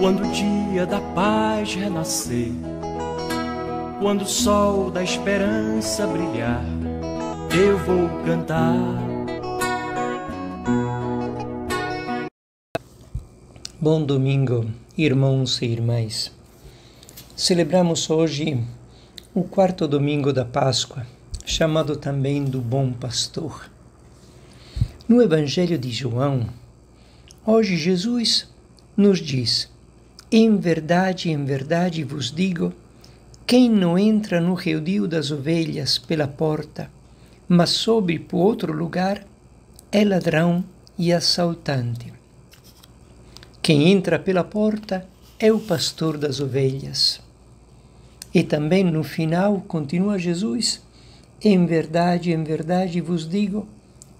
Quando o dia da paz renascer, quando o sol da esperança brilhar, eu vou cantar. Bom domingo, irmãos e irmãs. Celebramos hoje o quarto domingo da Páscoa, chamado também do Bom Pastor. No Evangelho de João, hoje Jesus nos diz: em verdade, em verdade vos digo: quem não entra no redil das ovelhas pela porta, mas sobe por outro lugar, é ladrão e assaltante. Quem entra pela porta é o pastor das ovelhas. E também no final, continua Jesus: Em verdade, em verdade vos digo,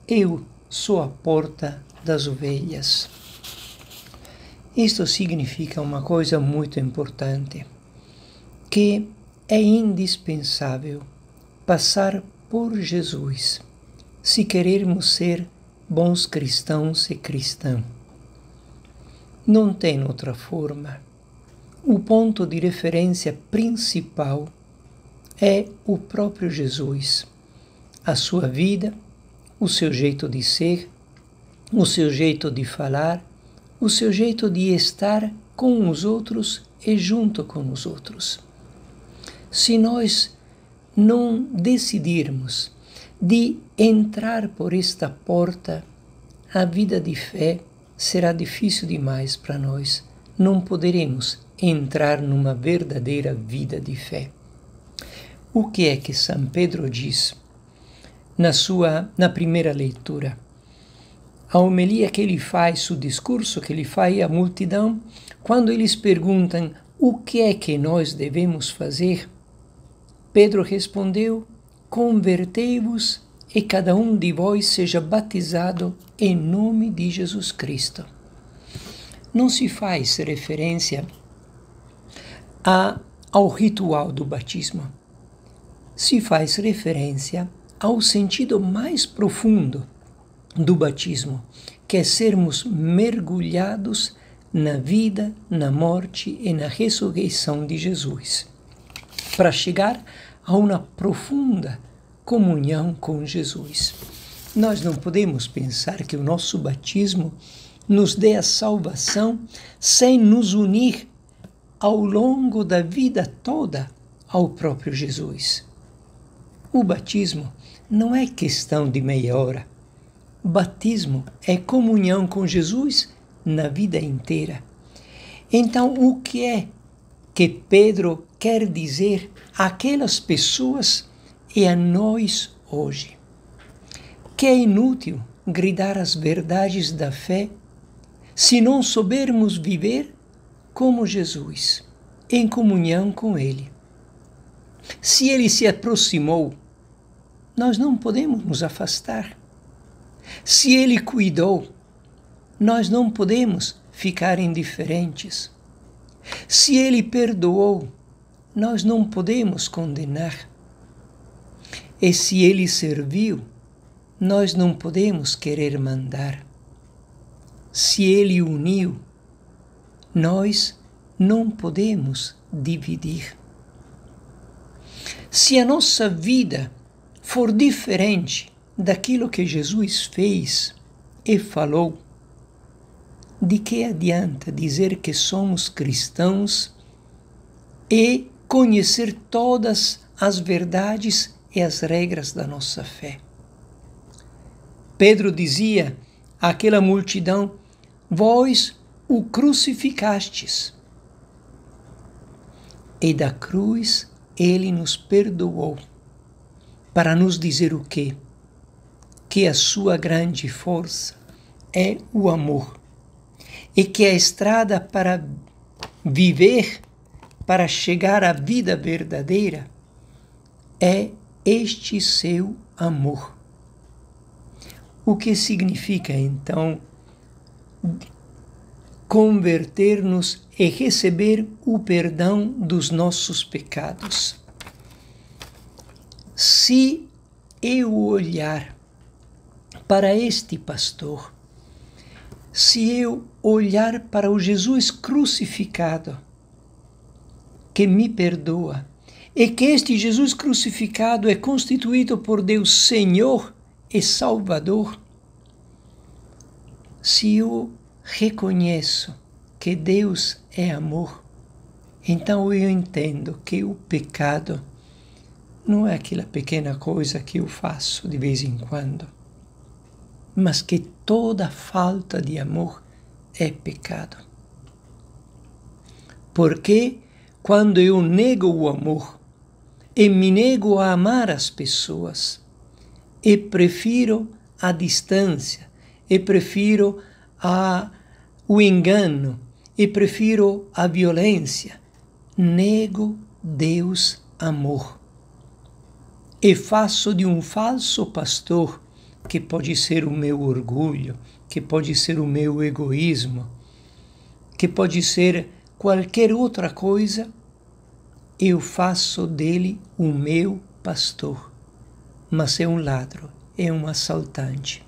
eu sou a porta das ovelhas. Isto significa uma coisa muito importante, que é indispensável passar por Jesus se querermos ser bons cristãos e cristãs. Não tem outra forma. O ponto de referência principal é o próprio Jesus, a sua vida, o seu jeito de ser, o seu jeito de falar, o seu jeito de estar com os outros e junto com os outros. Se nós não decidirmos de entrar por esta porta, a vida de fé será difícil demais para nós. Não poderemos entrar numa verdadeira vida de fé. O que é que São Pedro diz na sua na primeira leitura? a homilia que ele faz, o discurso que ele faz à multidão, quando eles perguntam o que é que nós devemos fazer, Pedro respondeu: Convertei-vos e cada um de vós seja batizado em nome de Jesus Cristo. Não se faz referência a, ao ritual do batismo, se faz referência ao sentido mais profundo do batismo, que é sermos mergulhados na vida, na morte e na ressurreição de Jesus, para chegar a uma profunda comunhão com Jesus. Nós não podemos pensar que o nosso batismo nos dê a salvação sem nos unir ao longo da vida toda ao próprio Jesus. O batismo não é questão de meia hora batismo é comunhão com Jesus na vida inteira. Então, o que é que Pedro quer dizer àquelas pessoas e a nós hoje? Que é inútil gritar as verdades da fé se não soubermos viver como Jesus, em comunhão com Ele. Se Ele se aproximou, nós não podemos nos afastar. Se Ele cuidou, nós não podemos ficar indiferentes. Se Ele perdoou, nós não podemos condenar. E se Ele serviu, nós não podemos querer mandar. Se Ele uniu, nós não podemos dividir. Se a nossa vida for diferente daquilo que Jesus fez e falou, de que adianta dizer que somos cristãos e conhecer todas as verdades e as regras da nossa fé? Pedro dizia àquela multidão: Vós o crucificastes. E da cruz ele nos perdoou. Para nos dizer o quê? que a sua grande força é o amor e que a estrada para viver, para chegar à vida verdadeira, é este seu amor. O que significa então converter-nos e receber o perdão dos nossos pecados? Se eu olhar para este pastor. Se eu olhar para o Jesus crucificado, que me perdoa, e que este Jesus crucificado é constituído por Deus Senhor e Salvador, se eu reconheço que Deus é amor, então eu entendo que o pecado não é aquela pequena coisa que eu faço de vez em quando mas que toda falta de amor é pecado. Porque quando eu nego o amor e me nego a amar as pessoas, e prefiro a distância, e prefiro a, o engano, e prefiro a violência, nego Deus amor. E faço de um falso pastor que pode ser o meu orgulho, que pode ser o meu egoísmo, que pode ser qualquer outra coisa, eu faço dele o meu pastor. Mas é um ladro, é um assaltante.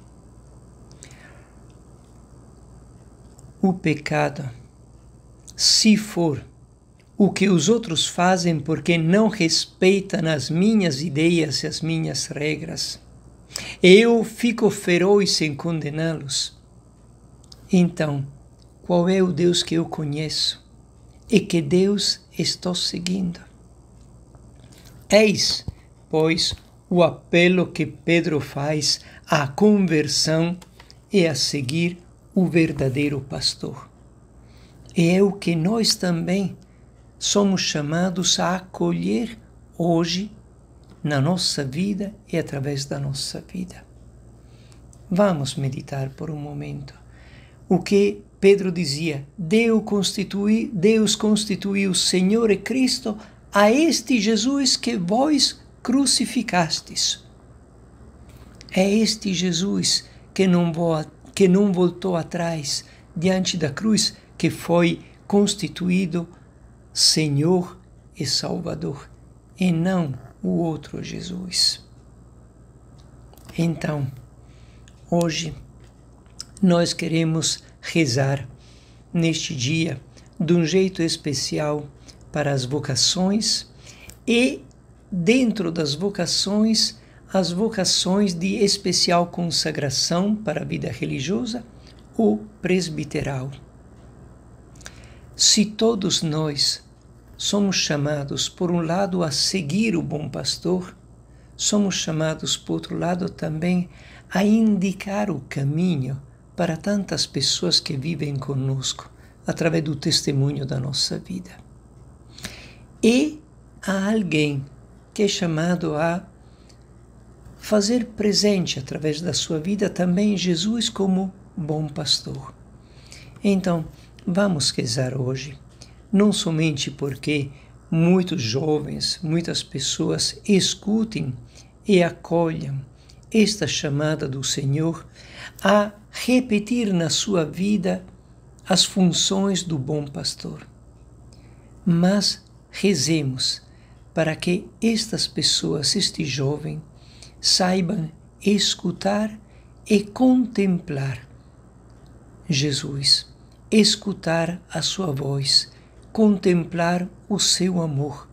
O pecado, se for o que os outros fazem porque não respeitam as minhas ideias e as minhas regras, eu fico feroz sem condená-los. Então, qual é o Deus que eu conheço e que Deus estou seguindo? Eis, pois, o apelo que Pedro faz à conversão e a seguir o verdadeiro pastor. E é o que nós também somos chamados a acolher hoje na nossa vida e através da nossa vida. Vamos meditar por um momento. O que Pedro dizia: Deus constituiu, Deus constituiu Senhor e Cristo a este Jesus que vós crucificastes. É este Jesus que não, voa, que não voltou atrás diante da cruz, que foi constituído Senhor e Salvador, e não o outro Jesus. Então, hoje nós queremos rezar neste dia de um jeito especial para as vocações e dentro das vocações as vocações de especial consagração para a vida religiosa ou presbiteral. Se todos nós somos chamados, por um lado, a seguir o bom pastor, somos chamados, por outro lado, também a indicar o caminho para tantas pessoas que vivem conosco através do testemunho da nossa vida. E há alguém que é chamado a fazer presente através da sua vida também Jesus como bom pastor. Então, vamos rezar hoje não somente porque muitos jovens, muitas pessoas escutem e acolham esta chamada do Senhor a repetir na sua vida as funções do bom pastor. Mas rezemos para que estas pessoas, este jovem, saibam escutar e contemplar Jesus, escutar a sua voz, contemplar o seu amor,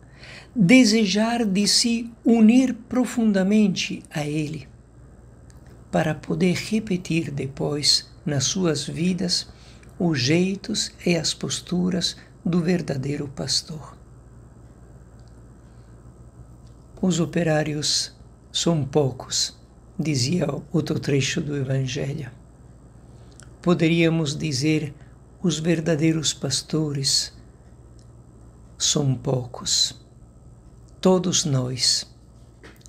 desejar de se unir profundamente a Ele, para poder repetir depois nas suas vidas os jeitos e as posturas do verdadeiro pastor. Os operários são poucos, dizia outro trecho do Evangelho. Poderíamos dizer os verdadeiros pastores são poucos. Todos nós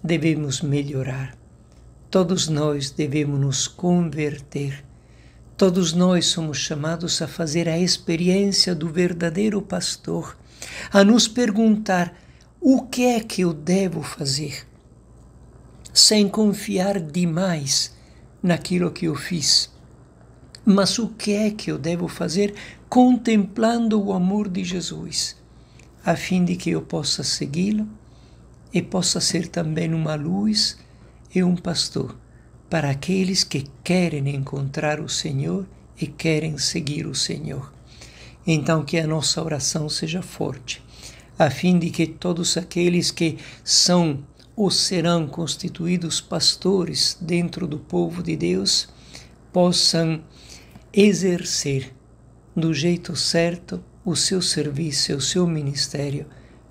devemos melhorar, todos nós devemos nos converter, todos nós somos chamados a fazer a experiência do verdadeiro pastor, a nos perguntar o que é que eu devo fazer, sem confiar demais naquilo que eu fiz. Mas o que é que eu devo fazer contemplando o amor de Jesus? a fim de que eu possa segui-lo e possa ser também uma luz e um pastor para aqueles que querem encontrar o Senhor e querem seguir o Senhor. Então, que a nossa oração seja forte, a fim de que todos aqueles que são ou serão constituídos pastores dentro do povo de Deus possam exercer do jeito certo o seu serviço, o seu ministério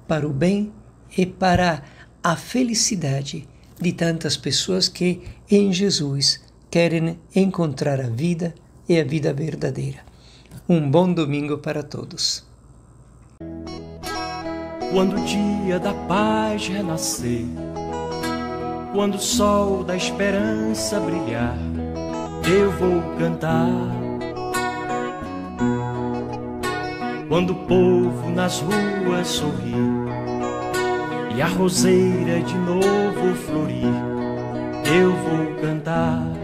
para o bem e para a felicidade de tantas pessoas que em Jesus querem encontrar a vida e a vida verdadeira. Um bom domingo para todos. Quando o dia da paz renascer, quando o sol da esperança brilhar, eu vou cantar quando o povo nas ruas sorri e a roseira de novo florir, eu vou cantar.